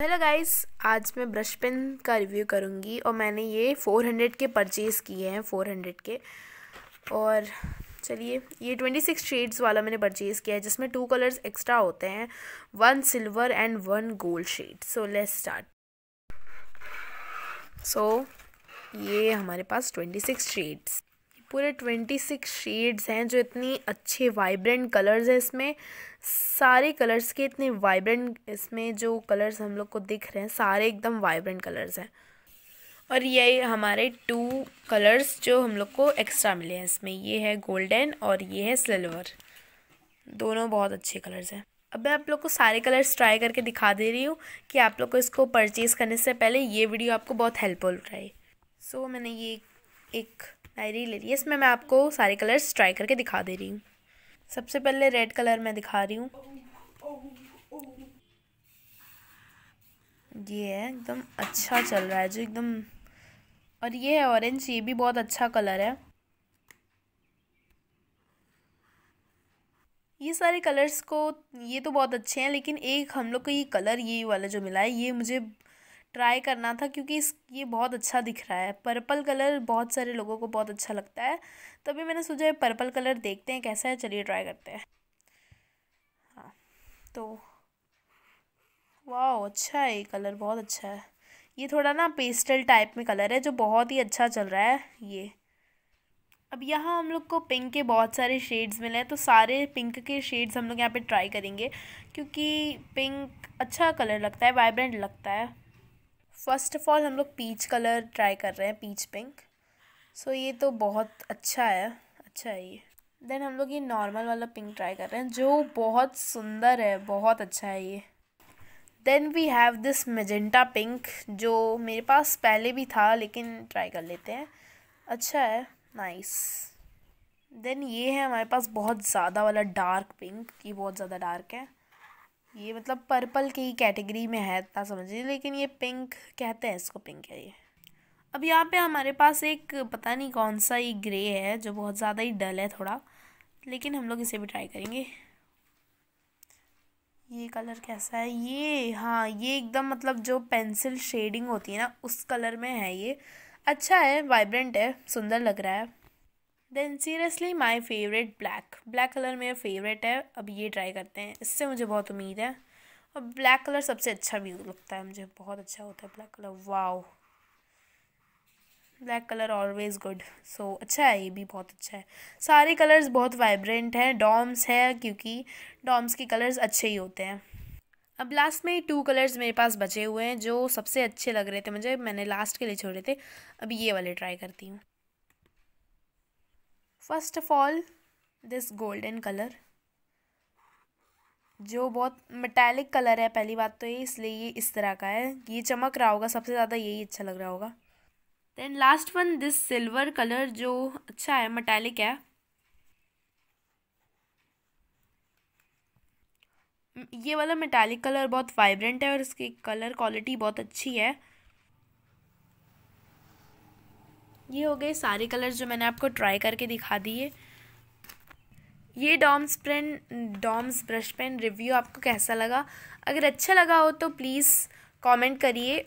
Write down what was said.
hello guys आज मैं brush pen का रिव्यू करूँगी और मैंने ये 400 के परचेज़ किए हैं 400 के और चलिए ये 26 शेड्स वाला मैंने परचेज़ किया है जिसमें टू कलर्स एक्स्ट्रा होते हैं one silver and one gold shade so let's start so ये हमारे पास 26 शेड्स पूरे ट्वेंटी सिक्स शेड्स हैं जो इतनी अच्छे वाइब्रेंट कलर्स हैं इसमें सारे कलर्स के इतने वाइब्रेंट इसमें जो कलर्स हम लोग को दिख रहे हैं सारे एकदम वाइब्रेंट कलर्स हैं और ये हमारे टू कलर्स जो हम लोग को एक्स्ट्रा मिले हैं इसमें ये है गोल्डन और ये है सिल्वर दोनों बहुत अच्छे कलर्स हैं अब मैं आप लोग को सारे कलर्स ट्राई करके दिखा दे रही हूँ कि आप लोग को इसको परचेज़ करने से पहले ये वीडियो आपको बहुत हेल्पफुल रहे सो so, मैंने ये एक डायरी ले रही है इसमें मैं आपको सारे कलर्स ट्राई करके दिखा दे रही हूँ सबसे पहले रेड कलर मैं दिखा रही हूँ ये है एकदम अच्छा चल रहा है जो एकदम और ये है ऑरेंज ये भी बहुत अच्छा कलर है ये सारे कलर्स को ये तो बहुत अच्छे हैं लेकिन एक हम लोग को ये कलर ये वाला जो मिला है ये मुझे ट्राई करना था क्योंकि इस ये बहुत अच्छा दिख रहा है पर्पल कलर बहुत सारे लोगों को बहुत अच्छा लगता है तभी मैंने सोचा है पर्पल कलर देखते हैं कैसा है चलिए ट्राई करते हैं हाँ तो वाह अच्छा है ये कलर बहुत अच्छा है ये थोड़ा ना पेस्टल टाइप में कलर है जो बहुत ही अच्छा चल रहा है ये अब यहाँ हम लोग को पिंक के बहुत सारे शेड्स मिले हैं तो सारे पिंक के शेड्स हम लोग यहाँ पे ट्राई करेंगे क्योंकि पिंक अच्छा कलर लगता है वाइब्रेंट लगता है फर्स्ट ऑफ ऑल हम लोग पीच कलर ट्राई कर रहे हैं पीच पिंक सो ये तो बहुत अच्छा है अच्छा है ये देन हम लोग ये नॉर्मल वाला पिंक ट्राई कर रहे हैं जो बहुत सुंदर है बहुत अच्छा है ये then we have this magenta pink जो मेरे पास पहले भी था लेकिन ट्राई कर लेते हैं अच्छा है नाइस देन ये है हमारे पास बहुत ज़्यादा वाला डार्क पिंक ये बहुत ज़्यादा डार्क है ये मतलब पर्पल की कैटेगरी में है इतना समझिए लेकिन ये पिंक कहते हैं इसको पिंक है ये अब यहाँ पे हमारे पास एक पता नहीं कौन सा ही ग्रे है जो बहुत ज़्यादा ही डल है थोड़ा लेकिन हम लोग इसे भी ट्राई करेंगे ये कलर कैसा है ये हाँ ये एकदम मतलब जो पेंसिल शेडिंग होती है ना उस कलर में है ये अच्छा है वाइब्रेंट है सुंदर लग रहा है then seriously my favourite black black colour मेरा फेवरेट है अब ये ट्राई करते हैं इससे मुझे बहुत उम्मीद है और ब्लैक कलर सबसे अच्छा भी लगता है मुझे बहुत अच्छा होता है black colour wow black colour always good so अच्छा है ये भी बहुत अच्छा है सारे कलर्स बहुत वाइब्रेंट हैं डॉम्स है क्योंकि डॉम्स के कलर्स अच्छे ही होते हैं अब लास्ट में टू कलर्स मेरे पास बचे हुए हैं जो सबसे अच्छे लग रहे थे मुझे मैंने लास्ट के लिए छोड़े थे अब ये वाले ट्राई करती हूँ first of all this golden colour जो बहुत मेटालिक कलर है पहली बात तो ये इसलिए ये इस तरह का है ये चमक रहा होगा सबसे ज़्यादा यही अच्छा लग रहा होगा then last one this silver colour जो अच्छा है मेटालिक है ये वाला मेटालिक कलर बहुत वाइब्रेंट है और इसकी कलर क्वालिटी बहुत अच्छी है ये हो गए सारे कलर जो मैंने आपको ट्राई करके दिखा दिए ये Doms pen Doms brush pen review आपको कैसा लगा अगर अच्छा लगा हो तो प्लीज़ कमेंट करिए